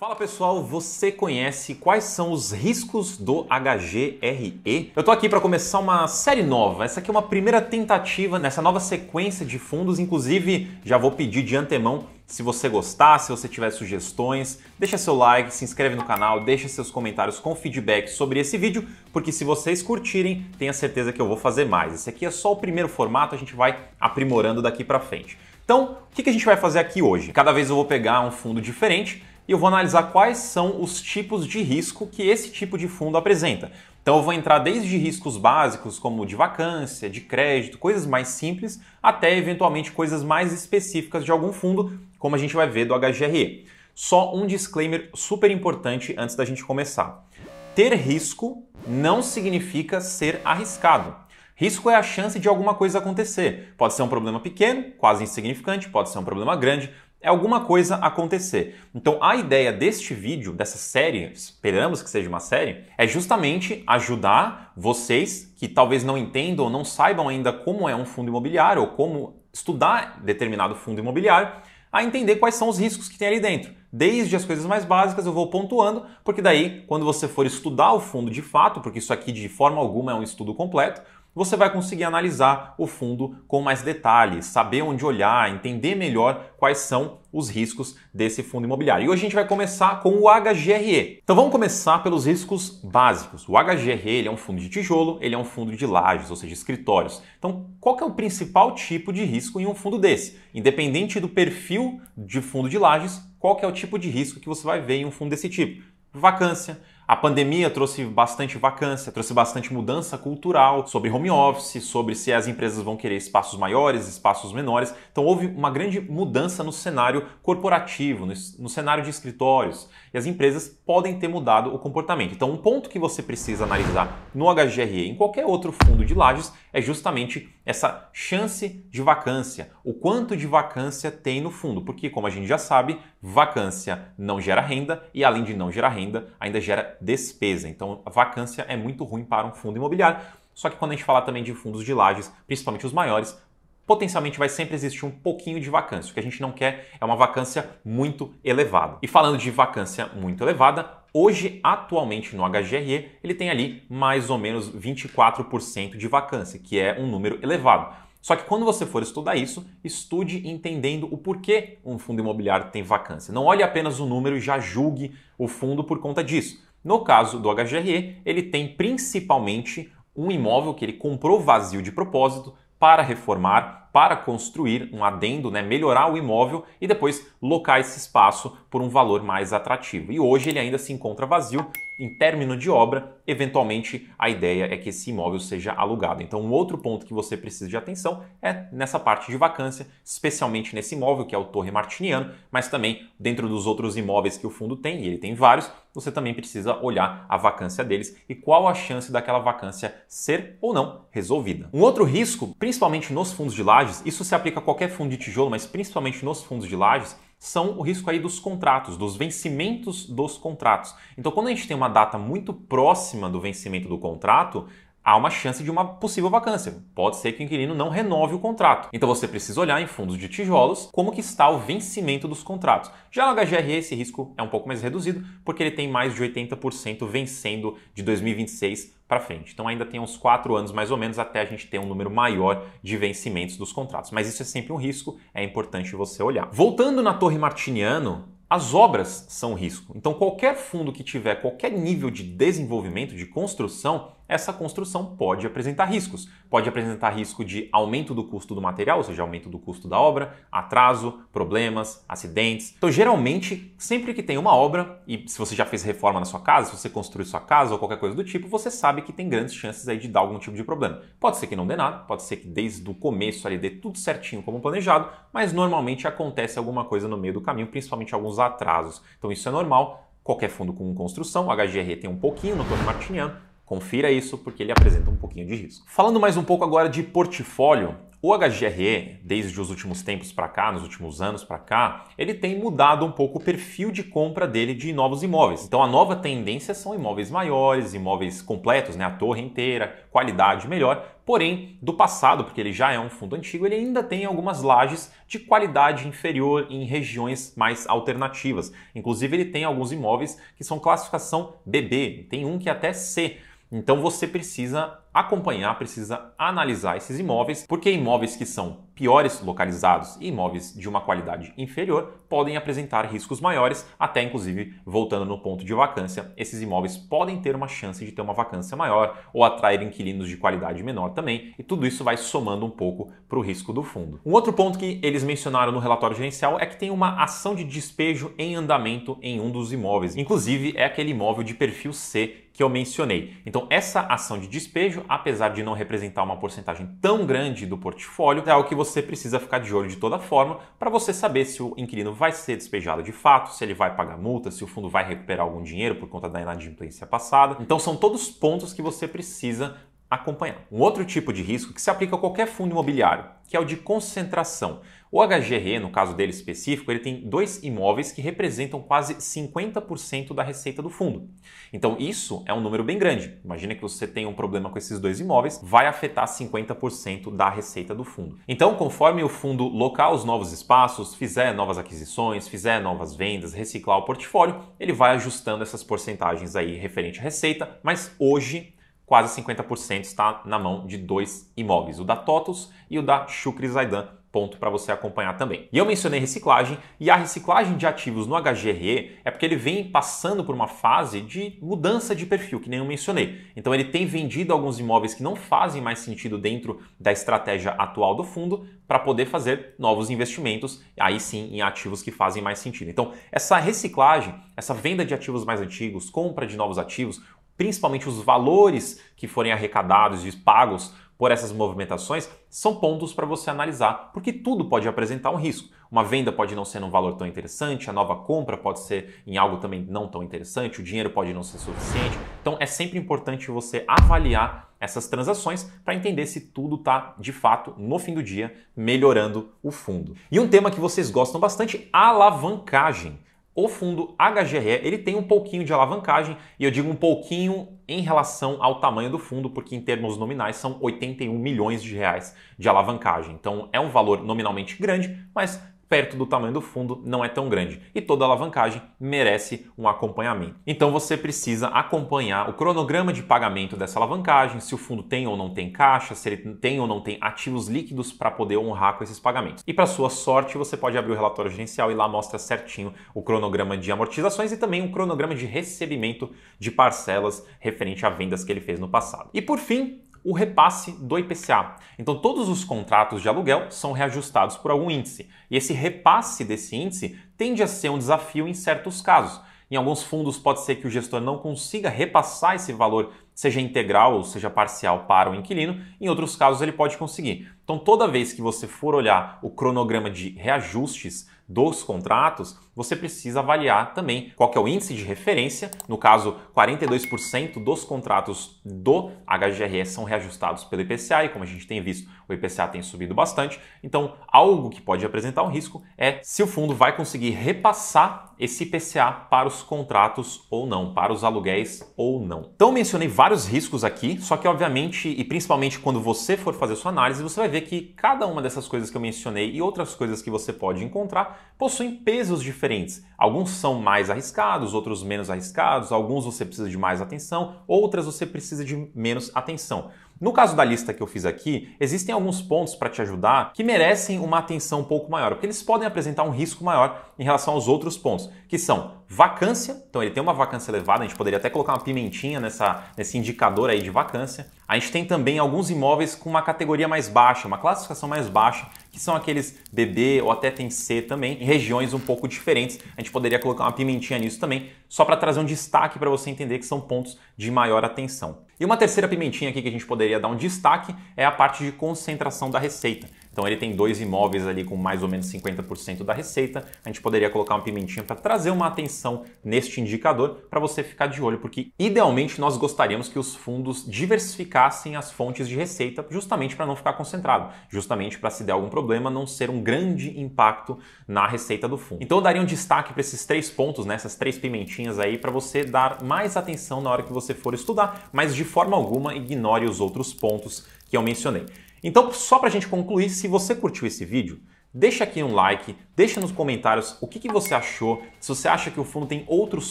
Fala pessoal, você conhece quais são os riscos do HGRE? Eu tô aqui para começar uma série nova. Essa aqui é uma primeira tentativa nessa nova sequência de fundos, inclusive já vou pedir de antemão se você gostar, se você tiver sugestões, deixa seu like, se inscreve no canal, deixa seus comentários com feedback sobre esse vídeo, porque se vocês curtirem, tenha certeza que eu vou fazer mais. Esse aqui é só o primeiro formato, a gente vai aprimorando daqui para frente. Então, o que a gente vai fazer aqui hoje? Cada vez eu vou pegar um fundo diferente e eu vou analisar quais são os tipos de risco que esse tipo de fundo apresenta. Então eu vou entrar desde riscos básicos como de vacância, de crédito, coisas mais simples, até eventualmente coisas mais específicas de algum fundo, como a gente vai ver do HGRE. Só um disclaimer super importante antes da gente começar. Ter risco não significa ser arriscado. Risco é a chance de alguma coisa acontecer. Pode ser um problema pequeno, quase insignificante, pode ser um problema grande, é alguma coisa acontecer. Então a ideia deste vídeo, dessa série, esperamos que seja uma série, é justamente ajudar vocês que talvez não entendam ou não saibam ainda como é um fundo imobiliário ou como estudar determinado fundo imobiliário, a entender quais são os riscos que tem ali dentro. Desde as coisas mais básicas eu vou pontuando, porque daí, quando você for estudar o fundo de fato, porque isso aqui de forma alguma é um estudo completo, você vai conseguir analisar o fundo com mais detalhes, saber onde olhar, entender melhor quais são os riscos desse fundo imobiliário. E hoje a gente vai começar com o HGRE. Então vamos começar pelos riscos básicos. O HGRE é um fundo de tijolo, ele é um fundo de lajes, ou seja, escritórios. Então qual é o principal tipo de risco em um fundo desse? Independente do perfil de fundo de lajes, qual é o tipo de risco que você vai ver em um fundo desse tipo? Vacância, a pandemia trouxe bastante vacância, trouxe bastante mudança cultural sobre home office, sobre se as empresas vão querer espaços maiores, espaços menores. Então houve uma grande mudança no cenário corporativo, no cenário de escritórios, e as empresas podem ter mudado o comportamento. Então um ponto que você precisa analisar no HGRE, em qualquer outro fundo de lajes, é justamente essa chance de vacância, o quanto de vacância tem no fundo, porque como a gente já sabe, Vacância não gera renda e, além de não gerar renda, ainda gera despesa. Então, a vacância é muito ruim para um fundo imobiliário. Só que quando a gente falar também de fundos de lajes, principalmente os maiores, potencialmente vai sempre existir um pouquinho de vacância. O que a gente não quer é uma vacância muito elevada. E falando de vacância muito elevada, hoje, atualmente no HGRE, ele tem ali mais ou menos 24% de vacância, que é um número elevado. Só que quando você for estudar isso, estude entendendo o porquê um fundo imobiliário tem vacância. Não olhe apenas o número e já julgue o fundo por conta disso. No caso do HGRE, ele tem principalmente um imóvel que ele comprou vazio de propósito para reformar, para construir um adendo, né, melhorar o imóvel e depois locar esse espaço por um valor mais atrativo. E hoje ele ainda se encontra vazio, em término de obra, eventualmente a ideia é que esse imóvel seja alugado. Então, um outro ponto que você precisa de atenção é nessa parte de vacância, especialmente nesse imóvel que é o Torre Martiniano, mas também dentro dos outros imóveis que o fundo tem, e ele tem vários, você também precisa olhar a vacância deles e qual a chance daquela vacância ser ou não resolvida. Um outro risco, principalmente nos fundos de lajes, isso se aplica a qualquer fundo de tijolo, mas principalmente nos fundos de lajes, são o risco aí dos contratos, dos vencimentos dos contratos. Então, quando a gente tem uma data muito próxima do vencimento do contrato, há uma chance de uma possível vacância. Pode ser que o inquilino não renove o contrato. Então você precisa olhar em fundos de tijolos como que está o vencimento dos contratos. Já no HGRE esse risco é um pouco mais reduzido, porque ele tem mais de 80% vencendo de 2026 para frente. Então ainda tem uns 4 anos mais ou menos até a gente ter um número maior de vencimentos dos contratos. Mas isso é sempre um risco, é importante você olhar. Voltando na Torre Martiniano, as obras são risco. Então qualquer fundo que tiver qualquer nível de desenvolvimento, de construção, essa construção pode apresentar riscos. Pode apresentar risco de aumento do custo do material, ou seja, aumento do custo da obra, atraso, problemas, acidentes. Então, geralmente, sempre que tem uma obra, e se você já fez reforma na sua casa, se você construiu sua casa ou qualquer coisa do tipo, você sabe que tem grandes chances aí de dar algum tipo de problema. Pode ser que não dê nada, pode ser que desde o começo ali dê tudo certinho como planejado, mas normalmente acontece alguma coisa no meio do caminho, principalmente alguns atrasos. Então, isso é normal. Qualquer fundo com construção, o HGR tem um pouquinho no plano martiniano, Confira isso porque ele apresenta um pouquinho de risco. Falando mais um pouco agora de portfólio, o HGRE, desde os últimos tempos para cá, nos últimos anos para cá, ele tem mudado um pouco o perfil de compra dele de novos imóveis. Então a nova tendência são imóveis maiores, imóveis completos, né, a torre inteira, qualidade melhor. Porém, do passado, porque ele já é um fundo antigo, ele ainda tem algumas lajes de qualidade inferior em regiões mais alternativas. Inclusive, ele tem alguns imóveis que são classificação BB, tem um que é até C então você precisa acompanhar, precisa analisar esses imóveis, porque imóveis que são piores localizados e imóveis de uma qualidade inferior podem apresentar riscos maiores, até inclusive voltando no ponto de vacância, esses imóveis podem ter uma chance de ter uma vacância maior ou atrair inquilinos de qualidade menor também, e tudo isso vai somando um pouco para o risco do fundo. Um outro ponto que eles mencionaram no relatório gerencial é que tem uma ação de despejo em andamento em um dos imóveis, inclusive é aquele imóvel de perfil C que eu mencionei. Então, essa ação de despejo varejo, apesar de não representar uma porcentagem tão grande do portfólio, é algo que você precisa ficar de olho de toda forma para você saber se o inquilino vai ser despejado de fato, se ele vai pagar multa, se o fundo vai recuperar algum dinheiro por conta da inadimplência passada. Então são todos pontos que você precisa acompanhar. Um outro tipo de risco que se aplica a qualquer fundo imobiliário, que é o de concentração. O HGRE, no caso dele específico, ele tem dois imóveis que representam quase 50% da receita do fundo. Então isso é um número bem grande. Imagina que você tem um problema com esses dois imóveis, vai afetar 50% da receita do fundo. Então, conforme o fundo local os novos espaços, fizer novas aquisições, fizer novas vendas, reciclar o portfólio, ele vai ajustando essas porcentagens aí referente à receita, mas hoje quase 50% está na mão de dois imóveis, o da Totus e o da Shukri Zaidan. Ponto para você acompanhar também. E eu mencionei reciclagem, e a reciclagem de ativos no HGRE é porque ele vem passando por uma fase de mudança de perfil, que nem eu mencionei. Então ele tem vendido alguns imóveis que não fazem mais sentido dentro da estratégia atual do fundo, para poder fazer novos investimentos, aí sim em ativos que fazem mais sentido. Então, essa reciclagem, essa venda de ativos mais antigos, compra de novos ativos, principalmente os valores que forem arrecadados e pagos por essas movimentações, são pontos para você analisar, porque tudo pode apresentar um risco. Uma venda pode não ser um valor tão interessante, a nova compra pode ser em algo também não tão interessante, o dinheiro pode não ser suficiente. Então é sempre importante você avaliar essas transações para entender se tudo está, de fato, no fim do dia, melhorando o fundo. E um tema que vocês gostam bastante, alavancagem o fundo HGRE ele tem um pouquinho de alavancagem, e eu digo um pouquinho em relação ao tamanho do fundo, porque em termos nominais são 81 milhões de reais de alavancagem. Então é um valor nominalmente grande, mas perto do tamanho do fundo, não é tão grande. E toda alavancagem merece um acompanhamento. Então você precisa acompanhar o cronograma de pagamento dessa alavancagem, se o fundo tem ou não tem caixa, se ele tem ou não tem ativos líquidos para poder honrar com esses pagamentos. E para sua sorte, você pode abrir o relatório gerencial e lá mostra certinho o cronograma de amortizações e também um cronograma de recebimento de parcelas referente a vendas que ele fez no passado. E por fim, o repasse do IPCA. Então, todos os contratos de aluguel são reajustados por algum índice, e esse repasse desse índice tende a ser um desafio em certos casos. Em alguns fundos, pode ser que o gestor não consiga repassar esse valor, seja integral ou seja parcial, para o inquilino, em outros casos, ele pode conseguir. Então, toda vez que você for olhar o cronograma de reajustes dos contratos, você precisa avaliar também qual é o índice de referência. No caso, 42% dos contratos do HGRE são reajustados pelo IPCA e como a gente tem visto, o IPCA tem subido bastante. Então, algo que pode apresentar um risco é se o fundo vai conseguir repassar esse IPCA para os contratos ou não, para os aluguéis ou não. Então mencionei vários riscos aqui, só que obviamente e principalmente quando você for fazer sua análise, você vai ver que cada uma dessas coisas que eu mencionei e outras coisas que você pode encontrar possuem pesos diferentes. Alguns são mais arriscados, outros menos arriscados, alguns você precisa de mais atenção, outras você precisa de menos atenção. No caso da lista que eu fiz aqui, existem alguns pontos para te ajudar que merecem uma atenção um pouco maior, porque eles podem apresentar um risco maior em relação aos outros pontos, que são vacância, então ele tem uma vacância elevada, a gente poderia até colocar uma pimentinha nessa, nesse indicador aí de vacância. A gente tem também alguns imóveis com uma categoria mais baixa, uma classificação mais baixa, que são aqueles BB ou até tem C também, em regiões um pouco diferentes. A gente poderia colocar uma pimentinha nisso também, só para trazer um destaque para você entender que são pontos de maior atenção. E uma terceira pimentinha aqui que a gente poderia dar um destaque é a parte de concentração da receita. Então ele tem dois imóveis ali com mais ou menos 50% da receita. A gente poderia colocar uma pimentinha para trazer uma atenção neste indicador para você ficar de olho, porque idealmente nós gostaríamos que os fundos diversificassem as fontes de receita, justamente para não ficar concentrado, justamente para se der algum problema não ser um grande impacto na receita do fundo. Então eu daria um destaque para esses três pontos, né, essas três pimentinhas aí para você dar mais atenção na hora que você for estudar, mas de forma alguma ignore os outros pontos que eu mencionei. Então, só para a gente concluir, se você curtiu esse vídeo, deixa aqui um like, Deixa nos comentários o que, que você achou, se você acha que o fundo tem outros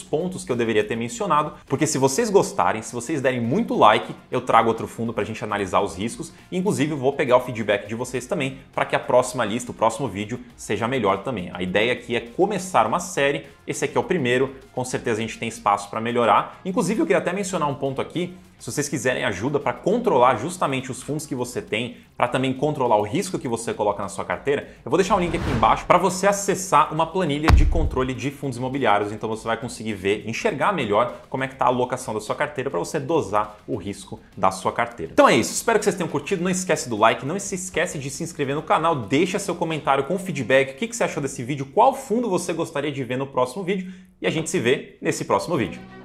pontos que eu deveria ter mencionado, porque se vocês gostarem, se vocês derem muito like, eu trago outro fundo para a gente analisar os riscos. Inclusive, vou pegar o feedback de vocês também para que a próxima lista, o próximo vídeo, seja melhor também. A ideia aqui é começar uma série, esse aqui é o primeiro, com certeza a gente tem espaço para melhorar. Inclusive, eu queria até mencionar um ponto aqui se vocês quiserem ajuda para controlar justamente os fundos que você tem, para também controlar o risco que você coloca na sua carteira, eu vou deixar um link aqui embaixo para você você acessar uma planilha de controle de fundos imobiliários. Então você vai conseguir ver, enxergar melhor como é que está a alocação da sua carteira para você dosar o risco da sua carteira. Então é isso. Espero que vocês tenham curtido. Não esquece do like, não se esquece de se inscrever no canal, deixa seu comentário com feedback, o que, que você achou desse vídeo, qual fundo você gostaria de ver no próximo vídeo e a gente se vê nesse próximo vídeo.